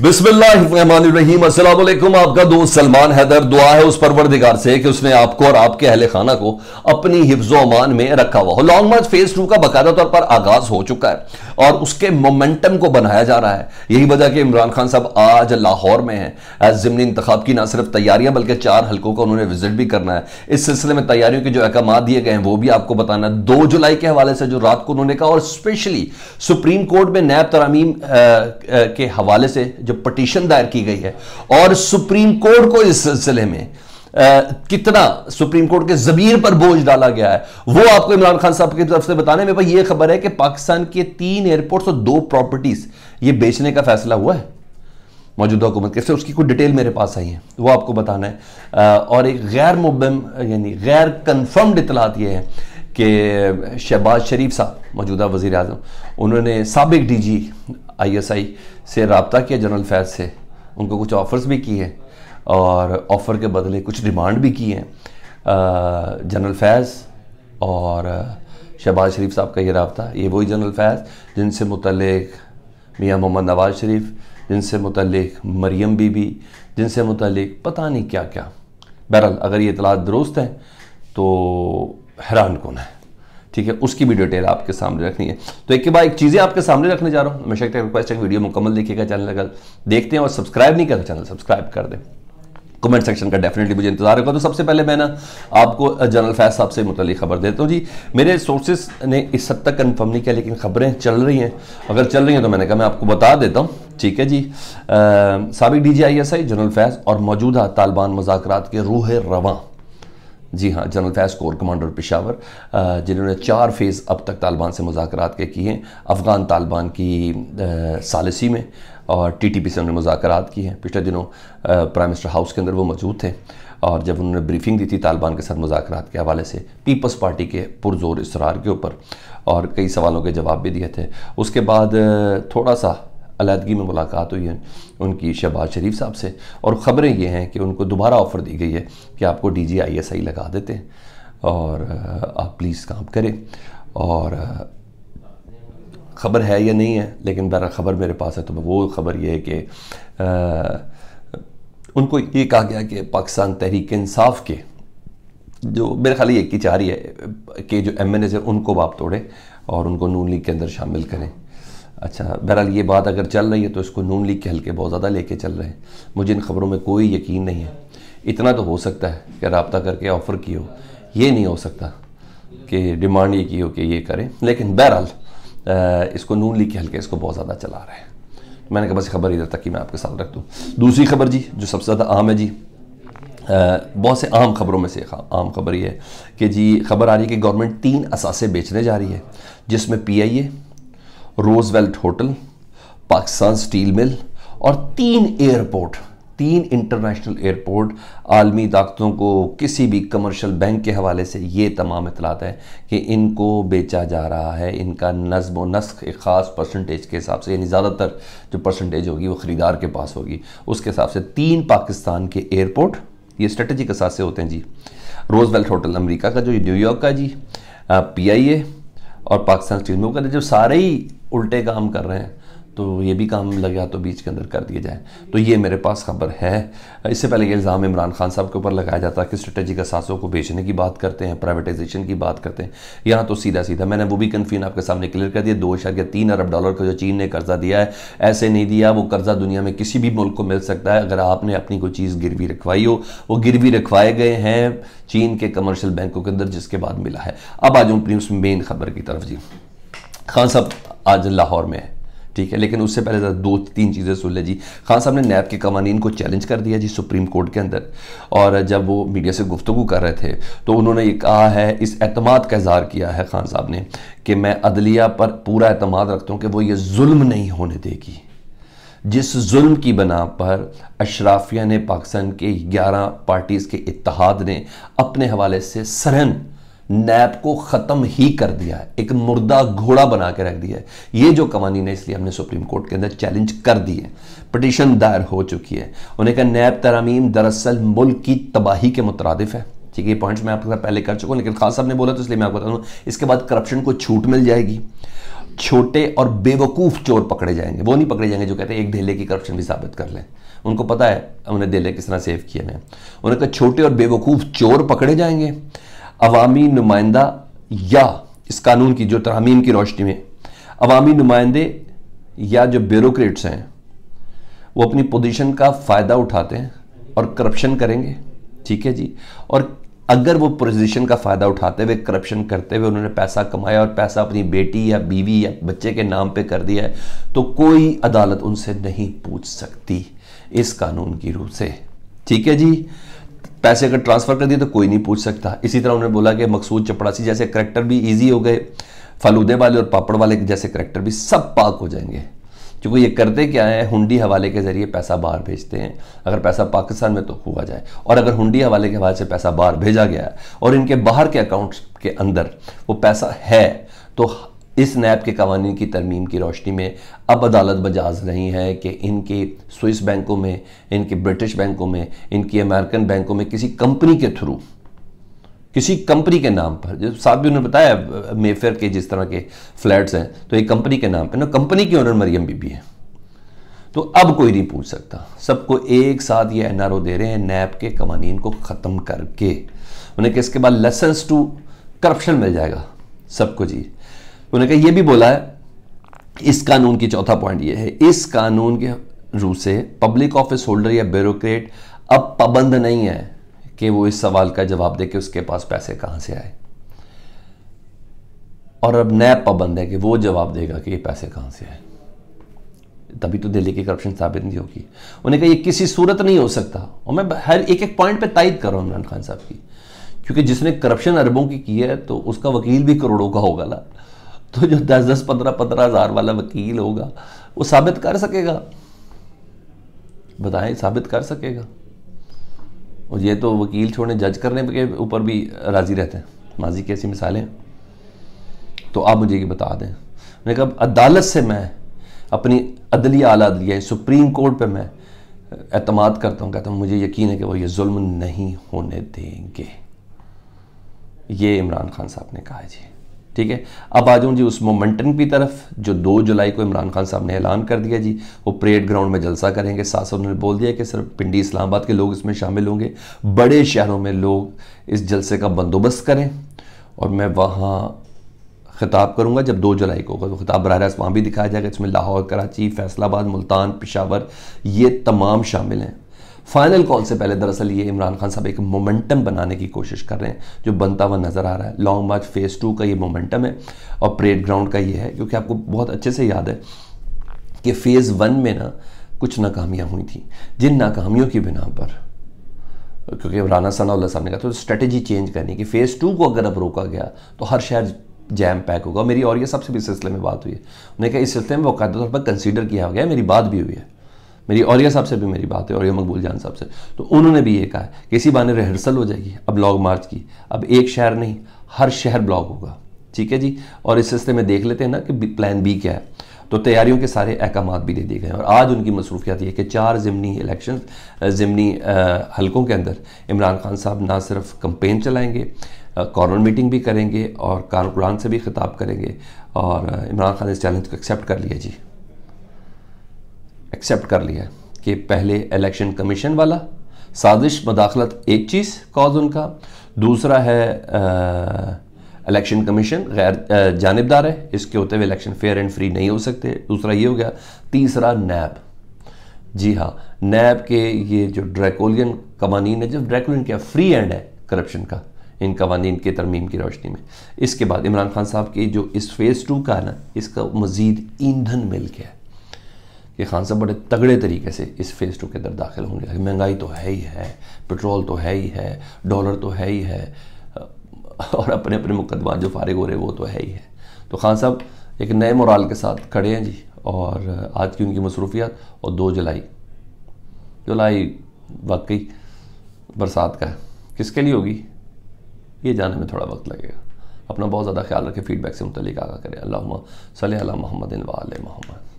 बिस्मिल्लाम आपका दोस्त सलमान हैदर दुआ है उस परवरदिगार से कि उसने आपको और आपके अहल खाना को अपनी हिफ्जो अमान में रखा हुआ हो लॉन्ग मार्च फेज टू का बाकायदा तौर पर आगाज हो चुका है और उसके मोमेंटम को बनाया जा रहा है यही वजह कि इमरान खान साहब आज लाहौर में हैं ज़मनी इंतखब की ना सिर्फ तैयारियां बल्कि चार हलकों का उन्होंने विजिट भी करना है इस सिलसिले में तैयारियों के जो अहकाम दिए गए हैं वो भी आपको बताना है दो जुलाई के हवाले से जो रात को उन्होंने कहा और स्पेशली सुप्रीम कोर्ट में नैब तरामीम के हवाले से जो पटिशन दायर की गई है और सुप्रीम कोर्ट को इस सिलसिले में कितना सुप्रीम कोर्ट के जमीर पर बोझ डाला गया है वो आपको इमरान खान साहब की तरफ से बताने मेरे भाई ये खबर है कि पाकिस्तान के तीन एयरपोर्ट्स और दो प्रॉपर्टीज ये बेचने का फैसला हुआ है मौजूदा हुकूमत के उसकी कुछ डिटेल मेरे पास आई है वो आपको बताना है और एक गैर मुबम यानी गैर कन्फर्म्ड इतलात यह है कि शहबाज शरीफ साहब मौजूदा वजीर अजम उन्होंने सबक डी जी आई एस आई से रबता किया जनरल फैज से उनको कुछ ऑफर्स भी किए हैं और ऑफ़र के बदले कुछ डिमांड भी की हैं जनरल फैज़ और शहबाज शरीफ साहब का ये रबता ये वही जनरल फैज़ जिनसे मुतलक मियाँ मोहम्मद नवाज़ शरीफ जिनसे मुतलक मरियम बीबी जिनसे मुतलक पता नहीं क्या क्या बहरहाल अगर ये इतलात दुरुस्त हैं तो हैरान कौन है ठीक है उसकी भी डिटेल आपके सामने रखनी है तो एक के बाद एक चीज़ें आपके सामने रखने जा रहा हूँ मैं शक्ति रिक्वेस्ट है वीडियो मुकम्मल देखिएगा चैनल अगर देखते हैं और सब्सक्राइब नहीं करें चैनल सब्सक्राइब कर दें कमेंट सेक्शन का डेफिनेटली मुझे इंतजार होगा तो सबसे पहले मैं ना आपको जनरल फैज साहब से मुतलिक खबर देता हूँ जी मेरे सोर्सेज ने इस हद तक कन्फर्म नहीं किया लेकिन खबरें चल रही हैं अगर चल रही हैं तो मैंने कहा मैं आपको बता देता हूँ ठीक है जी सबक D G I S I general Faiz और मौजूदा तालिबान मजाक के रूह रवान जी हाँ general Faiz core commander Peshawar जिन्होंने चार फेज़ अब तक तालिबान से मुजाकर के किए हैं अफ़गान तालिबान की सालसी में और टी टी पी से उन्होंने मुजाकर किए हैं पिछले दिनों प्राइम मिनिस्टर हाउस के अंदर वो मौजूद थे और जब उन्होंने ब्रीफिंग दी थी तालिबान के साथ मुजाकर के हवाले से पीपल्स पार्टी के पुरजोर इसरार के ऊपर और कई सवालों के जवाब भी दिए थे उसके बाद थोड़ा सा अलीदगी में मुलाकात हुई है उनकी शहबाज शरीफ साहब से और ख़बरें ये हैं कि उनको दोबारा ऑफ़र दी गई है कि आपको डी जी आई एस आई लगा देते हैं और आप प्लीज़ काम करें और ख़बर है या नहीं है लेकिन बहर ख़बर मेरे पास है तो वो ख़बर ये है कि उनको ये कहा गया कि पाकिस्तान तहरीक इंसाफ के जो मेरे ख्याल एक ही चाह रही है कि जो एम एन एज है उनको आप तोड़ें और उनको नून लीग के अंदर शामिल करें अच्छा बहरहाल ये बात अगर चल रही है तो इसको नून लीग के हल्के बहुत ज़्यादा लेके चल रहे हैं मुझे इन खबरों में कोई यकीन नहीं है इतना तो हो सकता है कि रबता करके ऑफ़र की हो ये नहीं हो सकता कि डिमांड ये की हो कि ये करें लेकिन बहरहाल इसको नून लीग के हल्के इसको बहुत ज़्यादा चला रहे हैं मैंने कहा बस खबर इधर तक कि मैं आपके साथ रख दूँ दूसरी खबर जी जो सबसे ज़्यादा आम है जी बहुत से आम खबरों में से आम खबर ये है कि जी खबर आ रही है कि गवर्नमेंट तीन असासे बेचने जा रही है जिसमें P I A Roosevelt hotel Pakistan steel mill और तीन एयरपोर्ट तीन इंटरनेशनल एयरपोर्ट आलमी ताकतों को किसी भी कमर्शियल बैंक के हवाले से ये तमाम इतलात है कि इनको बेचा जा रहा है इनका नज्म व नस्क एक ख़ास परसेंटेज के हिसाब से यानी ज़्यादातर जो परसेंटेज होगी वो ख़रीदार के पास होगी उसके हिसाब से तीन पाकिस्तान के एयरपोर्ट ये स्ट्रेटजी के साथ से होते हैं जी रोजवेल्ट होटल अमरीका का जो न्यूयॉर्क का जी पी आई ए और पाकिस्तान स्टील मिल का जो सारे ही उल्टे काम कर रहे हैं तो ये भी काम लग गया तो बीच के अंदर कर दिया जाए तो ये मेरे पास खबर है इससे पहले ये इल्ज़ाम इमरान खान साहब के ऊपर लगाया जाता है कि का सासों को बेचने की बात करते हैं प्राइवेटाइजेशन की बात करते हैं यहाँ तो सीधा सीधा मैंने वो भी कन्फ्यून आपके सामने क्लियर कर दिया दो या तीन अरब डॉलर का जो चीन ने कर्जा दिया है ऐसे नहीं दिया वो कर्जा दुनिया में किसी भी मुल्क को मिल सकता है अगर आपने अपनी कोई चीज़ गिरवी रखवाई हो वो गिरवी रखवाए गए हैं चीन के कमर्शल बैंकों के अंदर जिसके बाद मिला है अब आज हम अपनी उस मेन खबर की तरफ जी खान साहब आज लाहौर में है ठीक है लेकिन उससे पहले ज़रा दो तीन चीज़ें सुन ले जी खान साहब ने नैब के कवानीन को चैलेंज कर दिया जी सुप्रीम कोर्ट के अंदर और जब वो मीडिया से गुफ्तु कर रहे थे तो उन्होंने ये कहा है इस अतमाद का इजहार किया है खान साहब ने कि मैं अदलिया पर पूरा अतमाद रखता हूँ कि वो ये जुल्म नहीं होने देगी जिस जुल्म की बना पर अशराफिया ने पाकिस्तान के ग्यारह पार्टीज़ के इतिहाद ने अपने हवाले से सरहन नैब को खत्म ही कर दिया है एक मुर्दा घोड़ा बना के रख दिया है ये जो कवानी है इसलिए हमने सुप्रीम कोर्ट के अंदर चैलेंज कर दी है पटिशन दायर हो चुकी है उन्हें कहा नैब तरामीम दरअसल मुल्क की तबाही के मुतरदफ है ठीक है पॉइंट्स मैं आपके साथ पहले कर चुका हूँ लेकिन खास साहब ने बोला तो इसलिए मैं आपको बता दूँ इसके बाद करप्शन को छूट मिल जाएगी छोटे और बेवकूफ़ चोर पकड़े जाएंगे वो नहीं पकड़े जाएंगे जो कहते हैं एक ढेले की करप्शन भी साबित कर लें उनको पता है उन्हें ढेले किस तरह सेव किए हैं उन्हें कहा छोटे और बेवकूफ़ चोर पकड़े जाएंगे अवामी नुमाइंदा या इस कानून की जो तरमीम की रोशनी में अवामी नुमाइंदे या जो ब्यूरोक्रेट्स हैं वो अपनी पोजीशन का फ़ायदा उठाते हैं और करप्शन करेंगे ठीक है जी और अगर वो पोजीशन का फ़ायदा उठाते हुए करप्शन करते हुए उन्होंने पैसा कमाया और पैसा अपनी बेटी या बीवी या बच्चे के नाम पे कर दिया है तो कोई अदालत उनसे नहीं पूछ सकती इस कानून की रूप से ठीक है जी पैसे अगर ट्रांसफ़र कर दिए तो कोई नहीं पूछ सकता इसी तरह उन्होंने बोला कि मकसूद चपड़ासी जैसे करेक्टर भी ईजी हो गए फलूदे वाले और पापड़ वाले जैसे करेक्टर भी सब पाक हो जाएंगे क्योंकि ये करते क्या है हुंडी हवाले के ज़रिए पैसा बाहर भेजते हैं अगर पैसा पाकिस्तान में तो हुआ जाए और अगर हुंडी हवाले के हवाले से पैसा बाहर भेजा गया है और इनके बाहर के अकाउंट्स के अंदर वो पैसा है तो इस नैब के कवानीन की तरमीम की रोशनी में अब अदालत बजाज नहीं है कि इनके स्विस बैंकों में इनके ब्रिटिश बैंकों में इनकी अमेरिकन बैंकों में किसी कंपनी के थ्रू किसी कंपनी के नाम पर जो साहब भी उन्होंने बताया मेफेयर के जिस तरह के फ्लैट्स हैं तो एक कंपनी के नाम पर ना कंपनी की ओनर मरियम बीबी है तो अब कोई नहीं पूछ सकता सबको एक साथ ये एन आर ओ दे रहे हैं नैब के कवानीन को ख़त्म करके उन्हें किसके बाद लेसन्स टू करप्शन मिल जाएगा सबको जी उन्होंने कहा यह भी बोला है इस कानून की चौथा पॉइंट यह है इस कानून के रूप से पब्लिक ऑफिस होल्डर या ब्यूरोक्रेट अब पाबंद नहीं है कि वो इस सवाल का जवाब दे के उसके पास पैसे कहां से आए और अब नया पाबंद है कि वो जवाब देगा कि ये पैसे कहां से आए तभी तो दिल्ली की करप्शन साबित नहीं होगी उन्हें कहा ये किसी सूरत नहीं हो सकता और मैं हर एक एक पॉइंट पे तायद कर रहा हूं इमरान खान साहब की क्योंकि जिसने करप्शन अरबों की की है तो उसका वकील भी करोड़ों का होगा ना तो जो दस दस पंद्रह पंद्रह हज़ार वाला वकील होगा वो साबित कर सकेगा बताएं साबित कर सकेगा और ये तो वकील छोड़ने जज करने के ऊपर भी राज़ी रहते हैं माजी की ऐसी मिसालें तो आप मुझे ये बता दें मैंने कहा अदालत से मैं अपनी अदली आला अदलिया सुप्रीम कोर्ट पे मैं अतमाद करता हूँ कहता हूँ मुझे यकीन है कि वो ये जुल्म नहीं होने देंगे ये इमरान खान साहब ने कहा जी ठीक है अब आ जाऊँ जी उस मोमेंटन की तरफ जो दो जुलाई को इमरान खान साहब ने ऐलान कर दिया जी वो परेड ग्राउंड में जलसा करेंगे साथ साथ उन्होंने बोल दिया कि सिर्फ पिंडी इस्लामाबाद के लोग इसमें शामिल होंगे बड़े शहरों में लोग इस जलसे का बंदोबस्त करें और मैं वहाँ खिताब करूँगा जब दो जुलाई को तो खिताब बरह रास्त वहाँ भी दिखाया जाएगा इसमें लाहौर कराची फैसलाबाद मुल्तान पिशावर ये तमाम शामिल हैं फाइनल कॉल से पहले दरअसल ये इमरान खान साहब एक मोमेंटम बनाने की कोशिश कर रहे हैं जो बनता हुआ नज़र आ रहा है लॉन्ग मार्च फेज़ टू का ये मोमेंटम है और परेड ग्राउंड का ये है क्योंकि आपको बहुत अच्छे से याद है कि फेज़ वन में ना कुछ नाकामियाँ हुई थी जिन नाकामियों की बिना पर क्योंकि राना सना साहब ने कहा तो स्ट्रेटेजी चेंज करनी कि फ़ेज़ टू को अगर अब रोका गया तो हर शहर जैम पैक होगा मेरी और ये सबसे भी सिलसिले में बात हुई है उन्होंने कहा इस सिलसिले में वकायदा तौर पर कंसिडर किया गया मेरी बात भी हुई है मेरी औरिया साहब से भी मेरी बात है औरिया मकबूल जान साहब से तो उन्होंने भी ये कहा है कि इसी बहाने रिहर्सल हो जाएगी अब लॉन्ग मार्च की अब एक शहर नहीं हर शहर ब्लॉक होगा ठीक है जी और इस सिलसिले में देख लेते हैं ना कि प्लान बी क्या है तो तैयारियों के सारे अहकाम भी दे दिए गए और आज उनकी मसरूफियात ये कि चार ज़मनी इलेक्शन ज़मनी हलकों के अंदर इमरान खान साहब ना सिर्फ कंपेन चलाएंगे कॉर्नर मीटिंग भी करेंगे और कारकुरान से भी खिताब करेंगे और इमरान खान इस चैलेंज को एक्सेप्ट कर लिया जी एक्सेप्ट कर लिया कि पहले इलेक्शन कमीशन वाला साजिश मदाखलत एक चीज़ कॉज उनका दूसरा है इलेक्शन कमीशन गैर जानबदार है इसके होते हुए इलेक्शन फेयर एंड फ्री नहीं हो सकते दूसरा ये हो गया तीसरा नैब जी हाँ नैब के ये जो ड्रैकोलियन कवानीन है जो ड्रैकोलियन क्या फ्री एंड है करप्शन का इन कवानीन के तरमीम की रोशनी में इसके बाद इमरान खान साहब की जो इस फेज़ टू का है ना इसका मज़ीद ईंधन मिल गया है कि खान साहब बड़े तगड़े तरीके से इस फेज़ टू के अंदर दाखिल होंगे महंगाई तो है ही है पेट्रोल तो है ही है डॉलर तो है ही है और अपने अपने मुकदमा जो फारिग हो रहे वो तो है ही है तो खान साहब एक नए मोराल के साथ खड़े हैं जी और आज की उनकी मसरूफियात और दो जुलाई जुलाई वाकई बरसात का है किसके लिए होगी ये जाने में थोड़ा वक्त लगेगा अपना बहुत ज़्यादा ख्याल रखें फीडबैक से मुतलिक आगा करें अल्लाह सल मोहम्मद मोहम्मद